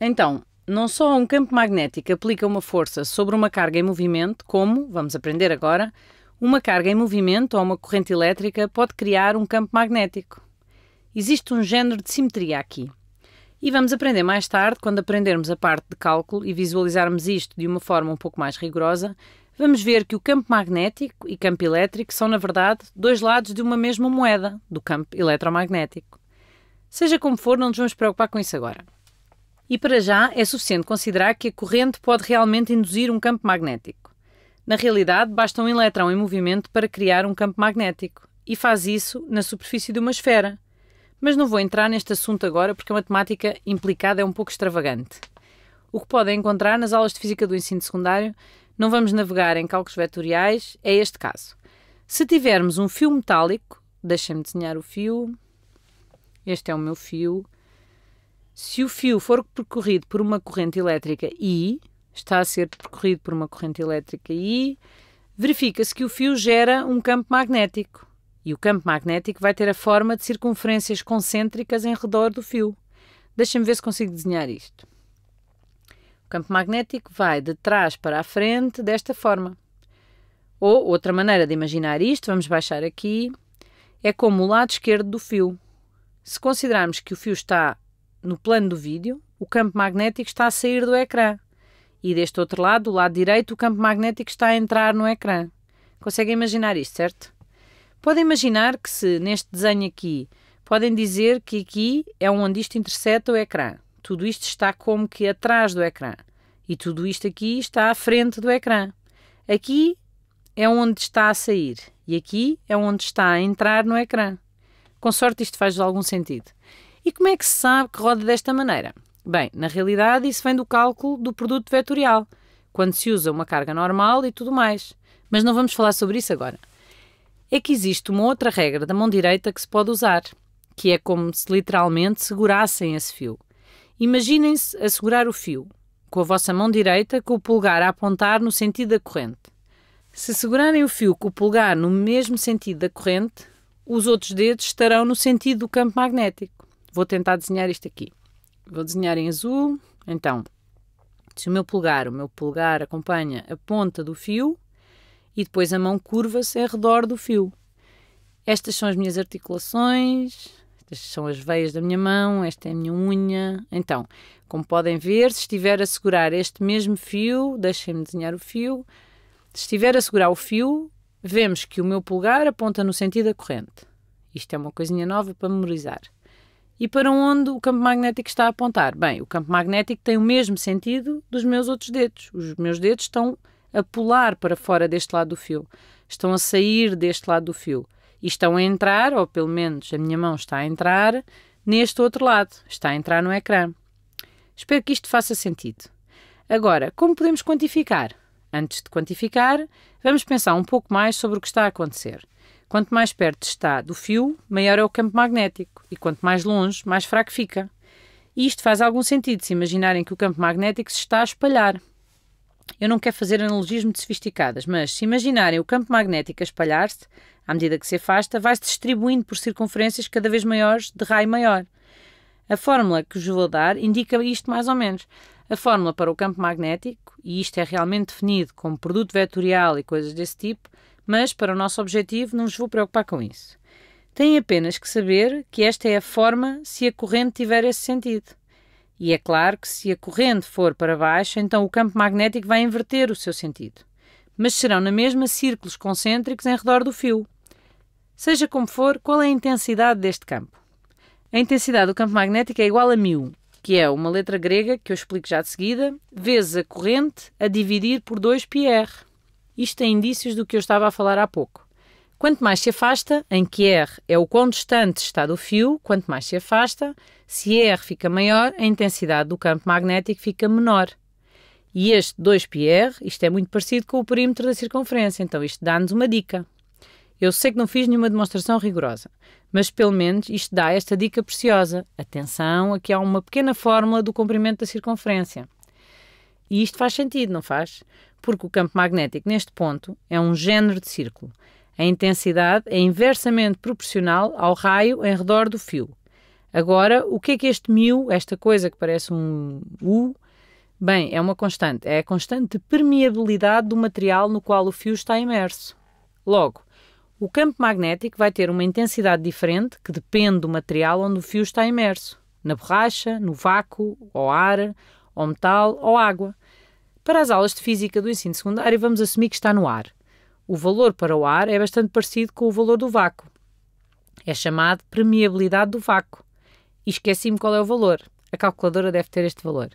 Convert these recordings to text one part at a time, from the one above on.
Então, não só um campo magnético aplica uma força sobre uma carga em movimento, como, vamos aprender agora, uma carga em movimento ou uma corrente elétrica pode criar um campo magnético. Existe um género de simetria aqui. E vamos aprender mais tarde, quando aprendermos a parte de cálculo e visualizarmos isto de uma forma um pouco mais rigorosa, vamos ver que o campo magnético e campo elétrico são, na verdade, dois lados de uma mesma moeda, do campo eletromagnético. Seja como for, não nos vamos preocupar com isso agora. E para já é suficiente considerar que a corrente pode realmente induzir um campo magnético. Na realidade, basta um elétron em movimento para criar um campo magnético, e faz isso na superfície de uma esfera. Mas não vou entrar neste assunto agora porque a matemática implicada é um pouco extravagante. O que podem encontrar nas aulas de física do ensino secundário, não vamos navegar em cálculos vetoriais, é este caso. Se tivermos um fio metálico, deixem-me desenhar o fio. Este é o meu fio. Se o fio for percorrido por uma corrente elétrica I, está a ser percorrido por uma corrente elétrica I, verifica-se que o fio gera um campo magnético. E o campo magnético vai ter a forma de circunferências concêntricas em redor do fio. Deixa-me ver se consigo desenhar isto. O campo magnético vai de trás para a frente desta forma. Ou outra maneira de imaginar isto, vamos baixar aqui, é como o lado esquerdo do fio. Se considerarmos que o fio está no plano do vídeo, o campo magnético está a sair do ecrã. E deste outro lado, do lado direito, o campo magnético está a entrar no ecrã. Conseguem imaginar isto, certo? Podem imaginar que se neste desenho aqui, podem dizer que aqui é onde isto intercepta o ecrã. Tudo isto está como que atrás do ecrã. E tudo isto aqui está à frente do ecrã. Aqui é onde está a sair e aqui é onde está a entrar no ecrã. Com sorte isto faz algum sentido. E como é que se sabe que roda desta maneira? Bem, na realidade, isso vem do cálculo do produto vetorial, quando se usa uma carga normal e tudo mais. Mas não vamos falar sobre isso agora. É que existe uma outra regra da mão direita que se pode usar, que é como se literalmente segurassem esse fio. Imaginem-se a segurar o fio, com a vossa mão direita, com o polegar a apontar no sentido da corrente. Se segurarem o fio com o polegar no mesmo sentido da corrente, os outros dedos estarão no sentido do campo magnético vou tentar desenhar isto aqui. Vou desenhar em azul. Então, se o meu polegar, o meu polegar acompanha a ponta do fio e depois a mão curva-se ao redor do fio. Estas são as minhas articulações, estas são as veias da minha mão, esta é a minha unha. Então, como podem ver, se estiver a segurar este mesmo fio, deixem-me desenhar o fio. Se estiver a segurar o fio, vemos que o meu polegar aponta no sentido da corrente. Isto é uma coisinha nova para memorizar. E para onde o campo magnético está a apontar? Bem, o campo magnético tem o mesmo sentido dos meus outros dedos. Os meus dedos estão a pular para fora deste lado do fio, estão a sair deste lado do fio e estão a entrar, ou pelo menos a minha mão está a entrar, neste outro lado, está a entrar no ecrã. Espero que isto faça sentido. Agora, como podemos quantificar? Antes de quantificar, vamos pensar um pouco mais sobre o que está a acontecer. Quanto mais perto está do fio, maior é o campo magnético, e quanto mais longe, mais fraco fica. E isto faz algum sentido se imaginarem que o campo magnético se está a espalhar. Eu não quero fazer analogias muito sofisticadas, mas se imaginarem o campo magnético a espalhar-se, à medida que se afasta, vai-se distribuindo por circunferências cada vez maiores de raio maior. A fórmula que vos vou dar indica isto mais ou menos. A fórmula para o campo magnético, e isto é realmente definido como produto vetorial e coisas desse tipo, mas para o nosso objetivo não vos vou preocupar com isso. Tem apenas que saber que esta é a forma se a corrente tiver esse sentido. E é claro que se a corrente for para baixo, então o campo magnético vai inverter o seu sentido. Mas serão na mesma círculos concêntricos em redor do fio. Seja como for, qual é a intensidade deste campo? A intensidade do campo magnético é igual a μ, que é uma letra grega que eu explico já de seguida, vezes a corrente a dividir por 2πr. Isto é indícios do que eu estava a falar há pouco. Quanto mais se afasta, em que R é o quão distante está do fio, quanto mais se afasta, se R fica maior, a intensidade do campo magnético fica menor. E este 2πr, isto é muito parecido com o perímetro da circunferência, então isto dá-nos uma dica. Eu sei que não fiz nenhuma demonstração rigorosa, mas pelo menos isto dá esta dica preciosa. Atenção, aqui há uma pequena fórmula do comprimento da circunferência. E isto faz sentido, não faz? porque o campo magnético, neste ponto, é um género de círculo. A intensidade é inversamente proporcional ao raio em redor do fio. Agora, o que é que este mu, esta coisa que parece um U, bem, é uma constante. É a constante de permeabilidade do material no qual o fio está imerso. Logo, o campo magnético vai ter uma intensidade diferente que depende do material onde o fio está imerso na borracha, no vácuo, ao ar, ao metal ou água. Para as aulas de física do ensino secundário, vamos assumir que está no ar. O valor para o ar é bastante parecido com o valor do vácuo. É chamado permeabilidade do vácuo. E esqueci-me qual é o valor. A calculadora deve ter este valor.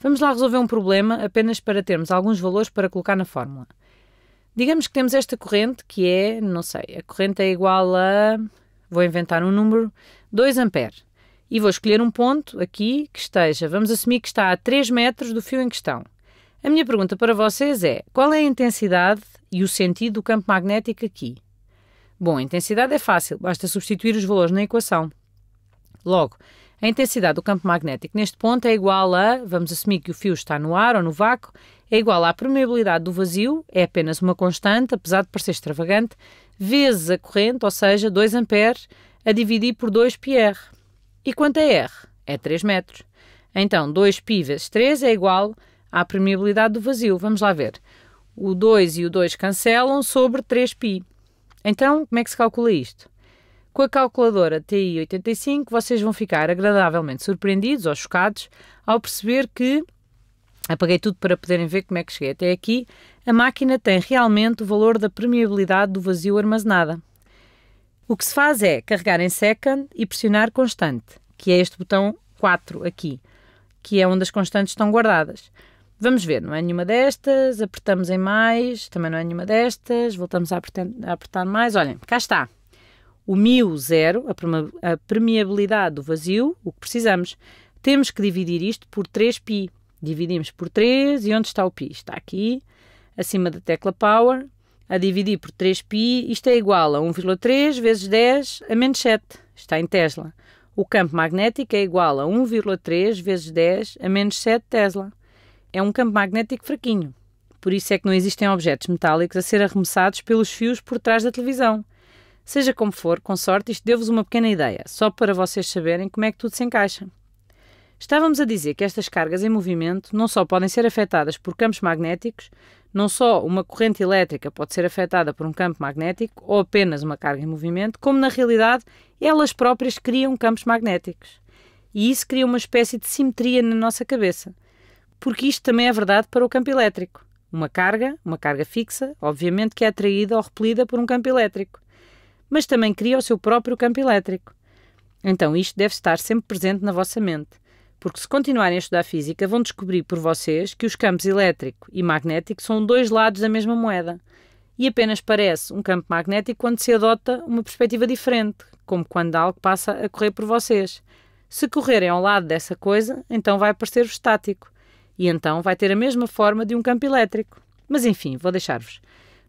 Vamos lá resolver um problema apenas para termos alguns valores para colocar na fórmula. Digamos que temos esta corrente que é, não sei, a corrente é igual a, vou inventar um número, 2 A. E vou escolher um ponto aqui que esteja, vamos assumir que está a 3 metros do fio em questão. A minha pergunta para vocês é: qual é a intensidade e o sentido do campo magnético aqui? Bom, a intensidade é fácil, basta substituir os valores na equação. Logo, a intensidade do campo magnético neste ponto é igual a, vamos assumir que o fio está no ar ou no vácuo, é igual à permeabilidade do vazio, é apenas uma constante, apesar de parecer extravagante, vezes a corrente, ou seja, 2 amperes, a dividir por 2 πr. E quanto é r? É 3 metros. Então, 2π vezes 3 é igual a à permeabilidade do vazio. Vamos lá ver. O 2 e o 2 cancelam sobre 3π. Então, como é que se calcula isto? Com a calculadora TI85, vocês vão ficar agradavelmente surpreendidos ou chocados ao perceber que apaguei tudo para poderem ver como é que cheguei até aqui. A máquina tem realmente o valor da permeabilidade do vazio armazenada. O que se faz é carregar em second e pressionar constante, que é este botão 4 aqui, que é onde as constantes estão guardadas. Vamos ver, não é nenhuma destas, apertamos em mais, também não é nenhuma destas, voltamos a apertar, a apertar mais. Olhem, cá está. O μ zero, a permeabilidade do vazio, o que precisamos. Temos que dividir isto por 3π. Dividimos por 3 e onde está o π? Está aqui, acima da tecla power, a dividir por 3π, isto é igual a 1,3 vezes 10 a menos 7, está em Tesla. O campo magnético é igual a 1,3 vezes 10 a menos 7 Tesla é um campo magnético fraquinho. Por isso é que não existem objetos metálicos a ser arremessados pelos fios por trás da televisão. Seja como for, com sorte, isto deu-vos uma pequena ideia, só para vocês saberem como é que tudo se encaixa. Estávamos a dizer que estas cargas em movimento não só podem ser afetadas por campos magnéticos, não só uma corrente elétrica pode ser afetada por um campo magnético ou apenas uma carga em movimento, como na realidade elas próprias criam campos magnéticos. E isso cria uma espécie de simetria na nossa cabeça. Porque isto também é verdade para o campo elétrico. Uma carga, uma carga fixa, obviamente que é atraída ou repelida por um campo elétrico, mas também cria o seu próprio campo elétrico. Então isto deve estar sempre presente na vossa mente, porque se continuarem a estudar física, vão descobrir por vocês que os campos elétrico e magnético são dois lados da mesma moeda e apenas parece um campo magnético quando se adota uma perspectiva diferente, como quando algo passa a correr por vocês. Se correrem ao lado dessa coisa, então vai parecer estático e então vai ter a mesma forma de um campo elétrico. Mas enfim, vou deixar-vos.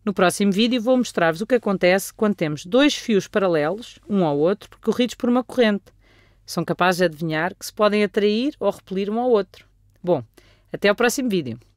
No próximo vídeo vou mostrar-vos o que acontece quando temos dois fios paralelos, um ao outro, percorridos por uma corrente. São capazes de adivinhar que se podem atrair ou repelir um ao outro. Bom, até ao próximo vídeo.